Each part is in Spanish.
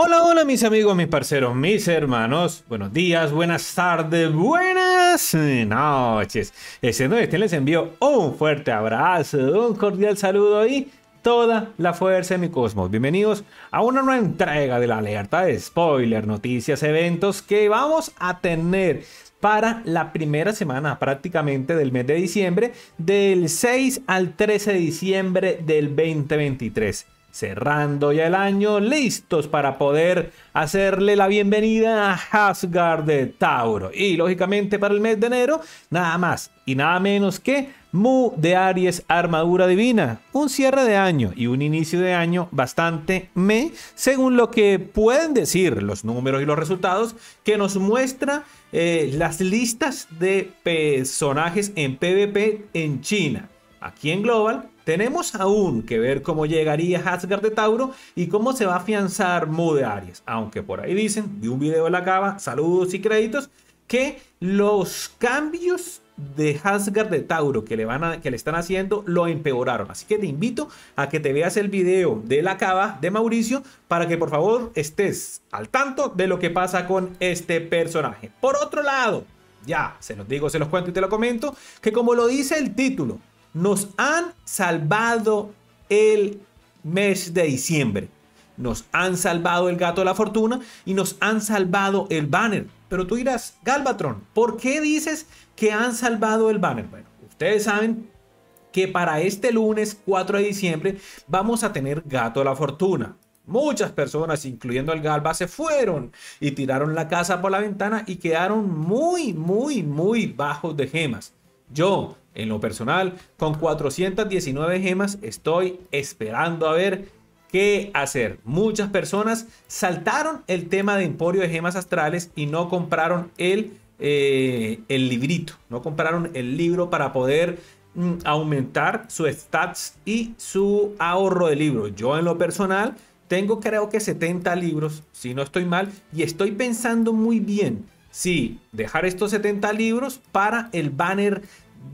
Hola, hola mis amigos, mis parceros, mis hermanos. Buenos días, buenas tardes, buenas noches. Eh, este donde les envío un fuerte abrazo, un cordial saludo y toda la fuerza de mi cosmos. Bienvenidos a una nueva entrega de la alerta de spoiler, noticias, eventos que vamos a tener para la primera semana prácticamente del mes de diciembre, del 6 al 13 de diciembre del 2023 cerrando ya el año, listos para poder hacerle la bienvenida a Hasgard de Tauro. Y lógicamente para el mes de enero, nada más y nada menos que Mu de Aries Armadura Divina. Un cierre de año y un inicio de año bastante me, según lo que pueden decir los números y los resultados que nos muestra eh, las listas de personajes en PvP en China. Aquí en Global tenemos aún que ver cómo llegaría Hasgard de Tauro y cómo se va a afianzar Mu de Aries. Aunque por ahí dicen, de un video de la cava, saludos y créditos, que los cambios de Hasgard de Tauro que le, van que le están haciendo lo empeoraron. Así que te invito a que te veas el video de la cava de Mauricio para que por favor estés al tanto de lo que pasa con este personaje. Por otro lado, ya, se los digo, se los cuento y te lo comento, que como lo dice el título, nos han salvado el mes de diciembre. Nos han salvado el gato de la fortuna y nos han salvado el banner. Pero tú dirás, Galvatron, ¿por qué dices que han salvado el banner? Bueno, ustedes saben que para este lunes 4 de diciembre vamos a tener gato de la fortuna. Muchas personas, incluyendo el Galba, se fueron y tiraron la casa por la ventana y quedaron muy, muy, muy bajos de gemas. Yo, en lo personal, con 419 gemas estoy esperando a ver qué hacer. Muchas personas saltaron el tema de Emporio de Gemas Astrales y no compraron el, eh, el librito, no compraron el libro para poder mm, aumentar su stats y su ahorro de libros. Yo en lo personal tengo creo que 70 libros, si no estoy mal, y estoy pensando muy bien Sí, dejar estos 70 libros para el banner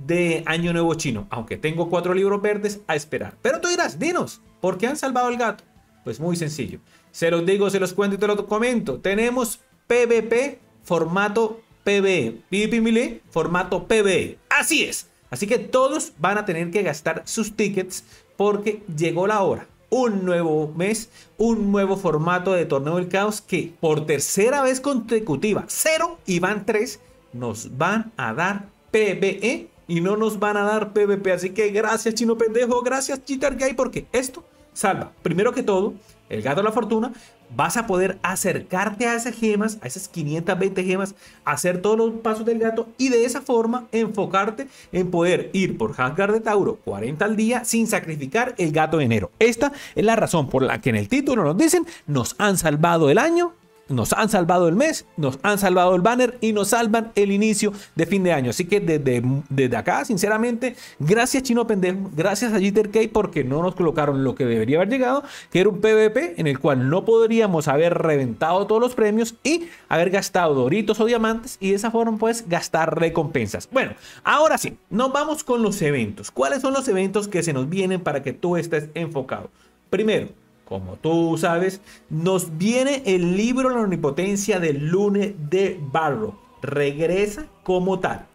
de Año Nuevo Chino, aunque tengo cuatro libros verdes a esperar. Pero tú dirás, dinos, ¿por qué han salvado el gato? Pues muy sencillo. Se los digo, se los cuento y te lo comento. Tenemos PvP formato PvE, PvP formato PvE. Así es. Así que todos van a tener que gastar sus tickets porque llegó la hora un nuevo mes, un nuevo formato de torneo del caos que por tercera vez consecutiva, 0 y van 3, nos van a dar PBE y no nos van a dar PvP. Así que gracias chino pendejo, gracias cheater gay porque esto salva, primero que todo, el gato de la fortuna, vas a poder acercarte a esas gemas, a esas 520 gemas, hacer todos los pasos del gato y de esa forma enfocarte en poder ir por Hangar de Tauro 40 al día sin sacrificar el gato de enero. Esta es la razón por la que en el título nos dicen nos han salvado el año nos han salvado el mes, nos han salvado el banner y nos salvan el inicio de fin de año. Así que desde, desde acá, sinceramente, gracias Chino Pendejo, gracias a K porque no nos colocaron lo que debería haber llegado, que era un PvP en el cual no podríamos haber reventado todos los premios y haber gastado doritos o diamantes y de esa forma pues gastar recompensas. Bueno, ahora sí, nos vamos con los eventos. ¿Cuáles son los eventos que se nos vienen para que tú estés enfocado? Primero, como tú sabes, nos viene el libro La Omnipotencia del lunes de Barro. Regresa como tal.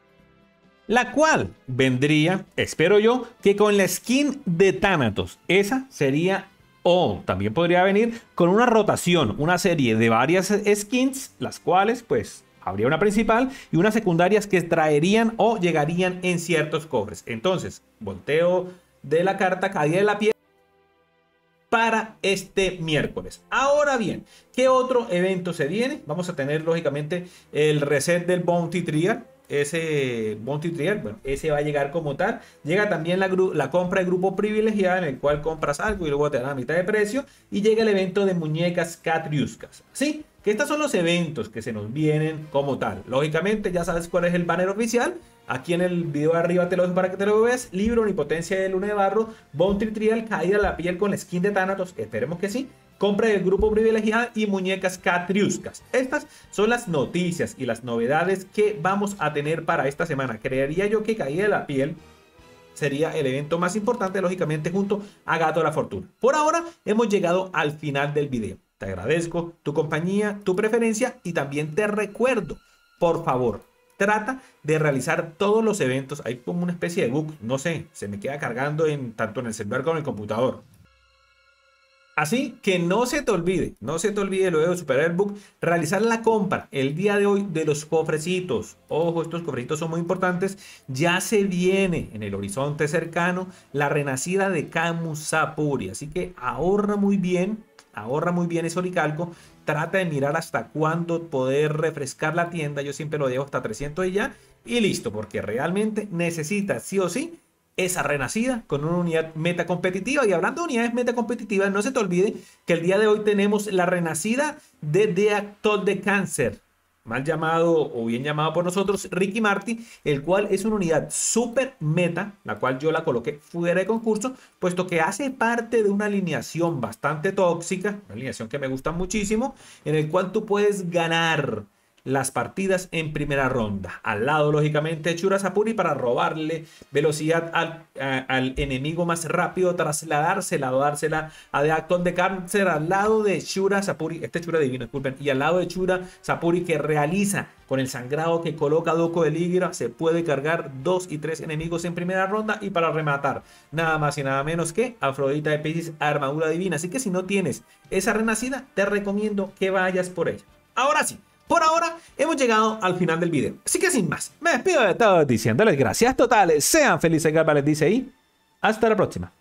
La cual vendría, espero yo, que con la skin de Thanatos. Esa sería, o también podría venir con una rotación, una serie de varias skins, las cuales pues habría una principal y unas secundarias que traerían o llegarían en ciertos cofres. Entonces, volteo de la carta, caída de la piedra para este miércoles. Ahora bien, ¿qué otro evento se viene? Vamos a tener lógicamente el reset del Bounty Trial. Ese Bounty Trial, bueno, ese va a llegar como tal. Llega también la, la compra de grupo privilegiada en el cual compras algo y luego te dan la mitad de precio. Y llega el evento de muñecas Catriuscas. ¿Sí? Que estos son los eventos que se nos vienen como tal. Lógicamente ya sabes cuál es el banner oficial Aquí en el video de arriba te lo dejo para que te lo veas. Libro, Potencia de Luna de Barro, Bounty Trial, Caída de la Piel con la skin de Thanatos, esperemos que sí. Compra del grupo privilegiada y muñecas catriuscas. Estas son las noticias y las novedades que vamos a tener para esta semana. Creería yo que Caída de la Piel sería el evento más importante, lógicamente, junto a Gato de la Fortuna. Por ahora, hemos llegado al final del video. Te agradezco tu compañía, tu preferencia y también te recuerdo, por favor, Trata de realizar todos los eventos. Hay como una especie de bug, no sé, se me queda cargando en, tanto en el celular como en el computador. Así que no se te olvide, no se te olvide luego de superar el bug, realizar la compra el día de hoy de los cofrecitos. Ojo, estos cofrecitos son muy importantes. Ya se viene en el horizonte cercano la renacida de Camus Sapuri. Así que ahorra muy bien ahorra muy bien eso oricalco, trata de mirar hasta cuándo poder refrescar la tienda, yo siempre lo dejo hasta 300 y ya, y listo, porque realmente necesita sí o sí esa renacida con una unidad meta competitiva. Y hablando de unidades meta competitivas, no se te olvide que el día de hoy tenemos la renacida de Actor de Cáncer mal llamado o bien llamado por nosotros, Ricky Marty, el cual es una unidad super meta, la cual yo la coloqué fuera de concurso, puesto que hace parte de una alineación bastante tóxica, una alineación que me gusta muchísimo, en el cual tú puedes ganar las partidas en primera ronda. Al lado, lógicamente, Sapuri para robarle velocidad al, enemigo más rápido, trasladársela o dársela a de Acton de Cáncer. Al lado de Sapuri este Chura divino, disculpen, y al lado de Chura Sapuri que realiza con el sangrado que coloca Doco de Ligra, se puede cargar dos y tres enemigos en primera ronda y para rematar, nada más y nada menos que Afrodita de Pisces, armadura divina. Así que si no tienes esa renacida, te recomiendo que vayas por ella. Ahora sí. Por ahora hemos llegado al final del video. Así que sin más, me despido de todos diciéndoles gracias totales. Sean felices, Gapa dice y hasta la próxima.